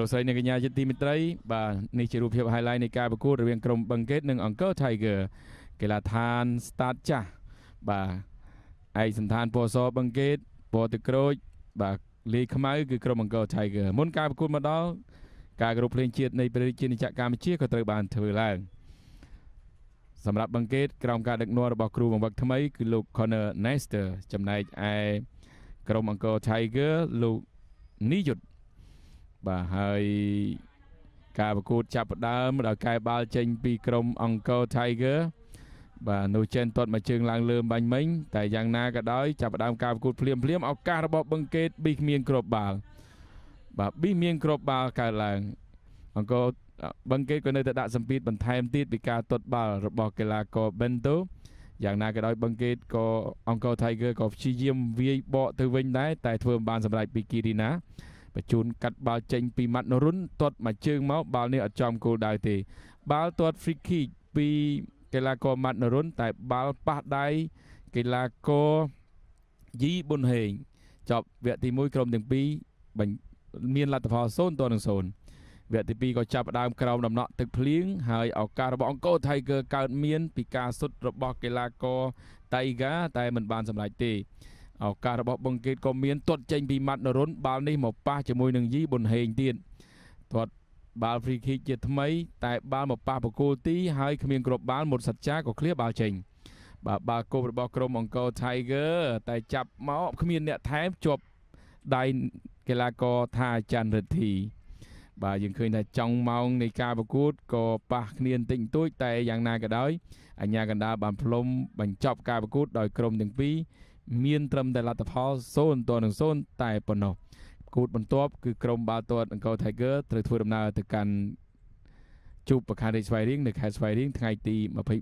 លោកស្រីអ្នកកញ្ញាជាទីមិត្តរីបាទនេះជារូបភាព highlight នៃការប្រកួតរវាង ក្រុមបឹងកេតនិង Uncle Tiger កីឡាដ្ឋាន Start ចាស់បាទឯកសន្តានពណ៌សបឹងកេតពណ៌ទឹកក្រូច បាទលីខ្មៅគឺក្រុម Uncle Tiger មុនការប្រកួតមកដល់ការគ្រប់ភ្លេងជាតិនៃព្រះរាជាណាចក្រកម្ពុជាក៏ត្រូវបានធ្វើឡើងសម្រាប់បឹងកេតក្រោមការដឹកនាំរបស់គ្រូបង្វឹកថ្មីគឺលោក Connor Nester ចំណែកឯក្រុម Uncle Tiger លោកនីយុទ្ធបាទហើយការប្រកួតចាប់ផ្ដើមដោយកែបាល់ចេញ ពីក្រុមអង្គរ Tiger បាទនោះចេនទាត់មកជើងឡើង លើបាញ់មិញតែយ៉ាងណាក៏ដោយចាប់ផ្ដើមការប្រកួតភ្លាមភ្លាមឱកាសរបស់បឹងកេតប៊ីសមានគ្រាប់បាល់បាទប៊ីសមានគ្រាប់បាល់កើតឡើងអង្គរបឹងកេតក៏នៅតែដាក់សម្ពាធបន្ថែមទៀតពីការទាត់បាល់របស់កីឡាករ Bento យ៉ាងណាក៏ដោយបឹងកេតក៏អង្គរ Tiger ក៏ព្យាយាមវាយបកទៅវិញដែរតែធ្វើមិនបានសម្រេចពី Kirina បញ្ជូនកាត់បាល់ចេញពីម៉ាត់នរុនទាត់មួយជើងមកបាល់នេះអត់ចំគោលដៅទេបាល់ទាត់ free kick ពីកីឡាករម៉ាត់នរុនតែបាល់ប៉ះដៃកីឡាករយីប៊ុនហេង ចប់វគ្គទី1ក្រុមទាំងពីរមានលទ្ធផល0ទល់នឹង0វគ្គទី2ក៏ចាប់ផ្ដើមក្រោមដំណក់ទឹកភ្លៀងហើយឱកាសរបស់អង្គរ Tiger កើតមានពីការសុទ្ធរបស់កីឡាករ Tiger តែមិនបានសម្រេចទេឱកាសរបស់បង្កេតក៏មានទាត់ចេញពីម៉ាត់នរុនបាល់នេះមកប៉ះជាមួយនឹងយីប៊ុនហេងទៀតទាត់បាល់ free kick ជាថ្មីតែបាល់មកប៉ះបកគោទីហើយគ្មានគ្រាប់បាល់មុតសច្ចាក៏ឃ្លៀបាល់ចេញបាទបាល់គោបរបស់ក្រុមអង្គរ Tiger តែចាប់មកគ្មានអ្នកថែមជាប់ដៃកីឡាករថាច័ន្ទរិទ្ធីបាទយើងឃើញថាចង់ម៉ោងនៃការប្រកួតក៏ប៉ះគ្នាបន្តិចបន្តួចតែយ៉ាងណាក៏ដោយអញ្ញាកណ្ដាលបានផ្លុំបញ្ចប់ការប្រកួតដោយក្រុមទាំងពីរមានត្រឹមតែលទ្ធផល0ទល់នឹង0តែប៉ុណ្ណោះគូតបន្ទាប់គឺក្រុមបាល់ទាត់អង្គរ Tiger ត្រូវធ្វើដំណើរទៅកាន់ជួបប្រខានរាជស្វាយរៀងនៅខេត្តស្វាយរៀងថ្ងៃទី